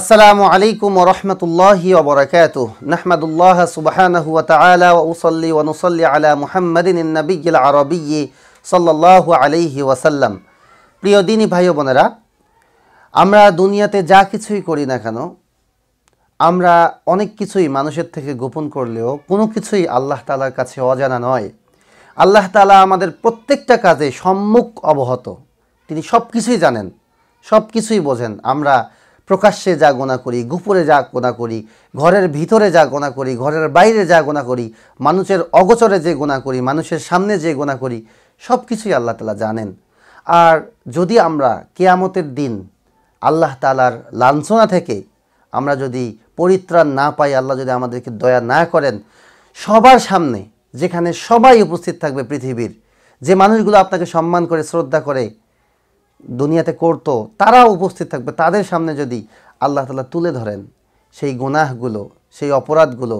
আসসালামু আলাইকুম রহমতুল্লাহি ওবরাকাত নাহমাদুল্লাহ সুবাহানহু তালা ওসল্লি ওনুসল্লি আলা মুহাম্মদিন নবীল আরবি সাল্লাহু আলাইহি ওয়াসাল্লাম প্রিয় দিনী ভাই বোনেরা আমরা দুনিয়াতে যা কিছুই করি না কেন আমরা অনেক কিছুই মানুষের থেকে গোপন করলেও কোনো কিছুই আল্লাহ তালার কাছে অজানা নয় আল্লাহ তালা আমাদের প্রত্যেকটা কাজে সম্মুখ অবহত তিনি সব কিছুই জানেন সব কিছুই বোঝেন আমরা প্রকাশ্যে যা গোনা করি গুপুরে যা গোনা করি ঘরের ভিতরে যা গোনা করি ঘরের বাইরে যা গোনা করি মানুষের অগোচরে যে গোনা করি মানুষের সামনে যে গোনা করি সব কিছুই আল্লাহ তালা জানেন আর যদি আমরা কেয়ামতের দিন আল্লাহ তালার লাঞ্ছনা থেকে আমরা যদি পরিত্রাণ না পাই আল্লাহ যদি আমাদেরকে দয়া না করেন সবার সামনে যেখানে সবাই উপস্থিত থাকবে পৃথিবীর যে মানুষগুলো আপনাকে সম্মান করে শ্রদ্ধা করে দুনিয়াতে করত তারা উপস্থিত থাকবে তাদের সামনে যদি আল্লাহ তালা তুলে ধরেন সেই গোনাহগুলো সেই অপরাধগুলো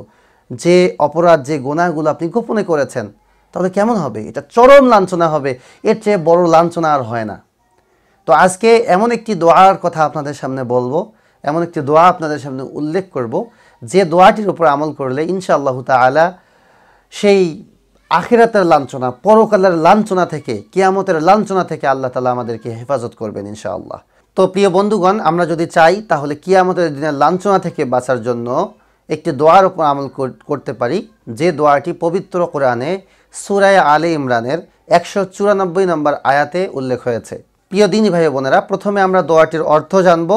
যে অপরাধ যে গোনাহগুলো আপনি গোপনে করেছেন তাহলে কেমন হবে এটা চরম লাঞ্ছনা হবে এর চেয়ে বড় লাঞ্ছনা আর হয় না তো আজকে এমন একটি দোয়ার কথা আপনাদের সামনে বলবো এমন একটি দোয়া আপনাদের সামনে উল্লেখ করব যে দোয়াটির উপর আমল করলে ইনশাআল্লাহ তালা সেই আখিরাতের লাঞ্ছনা পরকালের লাঞ্ছনা থেকে কিয়ামতের লাঞ্ছনা থেকে আল্লাহ তালা আমাদেরকে হেফাজত করবেন ইনশাআল্লাহ তো প্রিয় বন্ধুগণ আমরা যদি চাই তাহলে কিয়ামতের দিনের লাঞ্ছনা থেকে বাঁচার জন্য একটি দোয়ার উপর আমল করতে পারি যে দোয়াটি পবিত্র কোরআনে সুরায় আলে ইমরানের একশো চুরানব্বই নম্বর আয়াতে উল্লেখ হয়েছে প্রিয় দিন ভাই বোনেরা প্রথমে আমরা দোয়াটির অর্থ জানব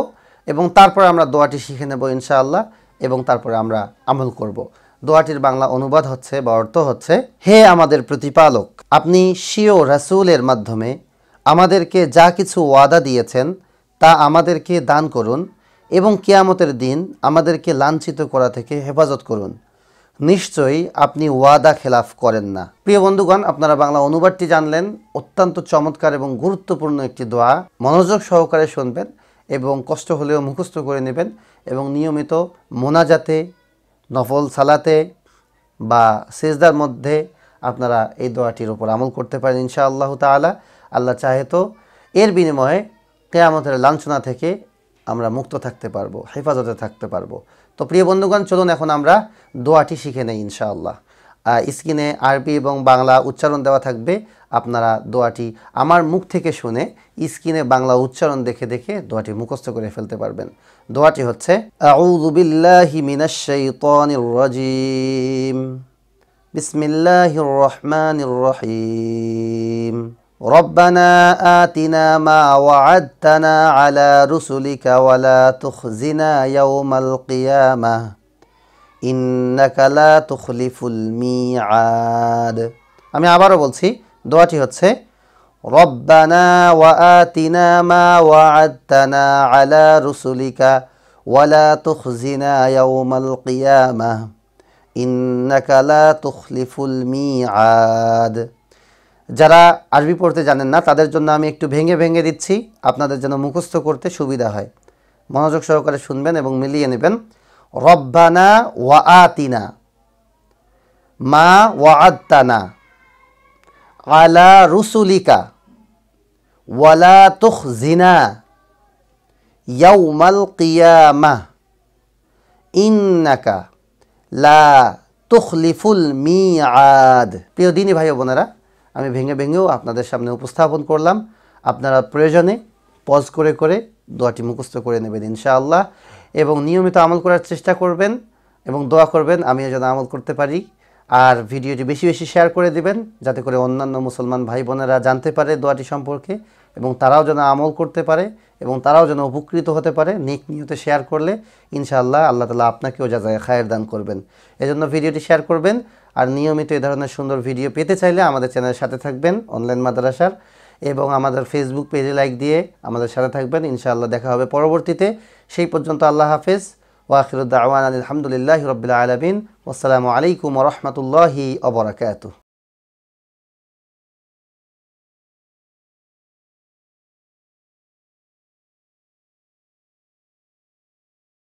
এবং তারপরে আমরা দোয়াটি শিখে নেব ইনশাআল্লাহ এবং তারপরে আমরা আমল করব দোয়াটির বাংলা অনুবাদ হচ্ছে বা অর্থ হচ্ছে হে আমাদের প্রতিপালক আপনি শিও রাসুলের মাধ্যমে আমাদেরকে যা কিছু ওয়াদা দিয়েছেন তা আমাদেরকে দান করুন এবং কেয়ামতের দিন আমাদেরকে লাঞ্ছিত করা থেকে হেফাজত করুন নিশ্চয়ই আপনি ওয়াদা খেলাফ করেন না প্রিয় বন্ধুগণ আপনারা বাংলা অনুবাদটি জানলেন অত্যন্ত চমৎকার এবং গুরুত্বপূর্ণ একটি দোয়া মনোযোগ সহকারে শুনবেন এবং কষ্ট হলেও মুখস্থ করে নেবেন এবং নিয়মিত মোনাজাতে নফল সালাতে বা সেজদার মধ্যে আপনারা এই দোয়াটির ওপর আমল করতে পারেন ইনশা আল্লাহ তালা আল্লাহ চাহে তো এর বিনিময়ে কেয়ামতের লাঞ্ছনা থেকে আমরা মুক্ত থাকতে পারবো হেফাজতে থাকতে পারবো তো প্রিয় বন্ধুগণ চলুন এখন আমরা দোয়াটি শিখে নেই ইনশাআল্লাহ স্ক্রিনে আরবি এবং বাংলা উচ্চারণ দেওয়া থাকবে আপনারা দোয়াটি আমার মুখ থেকে শুনে স্ক্রিনে বাংলা উচ্চারণ দেখে দেখে দোয়াটি মুখস্থ করে ফেলতে পারবেন দোয়াটি হচ্ছে আউযুবিল্লাহি মিনাশ শাইতানির রাজিম বিসমিল্লাহির রহমানির রহিম ربنا آتنا ما وعدتنا على رسلك ولا تخزنا يوم القيامه ইন্নাকালা আমি আবারও বলছি দোয়াটি হচ্ছে রব্বানা ওয়া আলা রুসুলিকা ওয়ালা যারা আরবি পড়তে জানেন না তাদের জন্য আমি একটু ভেঙে ভেঙে দিচ্ছি আপনাদের যেন মুখস্থ করতে সুবিধা হয় মনোযোগ সহকারে শুনবেন এবং মিলিয়ে নেবেন রব্বানা ওয়া আতিনা মা ওয়া আত্তানা আলা রুসুলিকা ওয়ালা তুখজিনা ইয়াউমাল কিয়ামা ইন্নাকা লা তুখলিফুল আদ প্রিয় দিনী ভাই বোনেরা আমি ভেঙে ভেঙেও আপনাদের সামনে উপস্থাপন করলাম আপনারা প্রয়োজনে পজ করে করে দোয়াটি মুখস্থ করে নেবেন ইনশাআল্লাহ এবং নিয়মিত আমল করার চেষ্টা করবেন এবং দোয়া করবেন আমিও যেন আমল করতে পারি আর ভিডিওটি বেশি বেশি শেয়ার করে দিবেন যাতে করে অন্যান্য মুসলমান ভাই বোনেরা জানতে পারে দোয়াটি সম্পর্কে এবং তারাও যেন আমল করতে পারে এবং তারাও যেন উপকৃত হতে পারে নিক নিয়তে শেয়ার করলে ইনশাআল্লাহ আল্লাহ তালা আপনাকেও যা যায় খায়ের দান করবেন এজন্য ভিডিওটি শেয়ার করবেন আর নিয়মিত এ ধরনের সুন্দর ভিডিও পেতে চাইলে আমাদের চ্যানেলের সাথে থাকবেন অনলাইন মাদ্রাসার এবং আমাদের ফেসবুক পেজে লাইক দিয়ে আমাদের সাথে থাকবেন ইনশাআল্লাহ দেখা হবে পরবর্তীতে সেই পর্যন্ত আল্লাহ হাফেজ ওয়াখিরুদ্দাওয়ান আলহামদুলিল্লাহ রবিল্লা আলমিন আসসালামু আলাইকুম রহমতুল্লাহি অবরাকাতু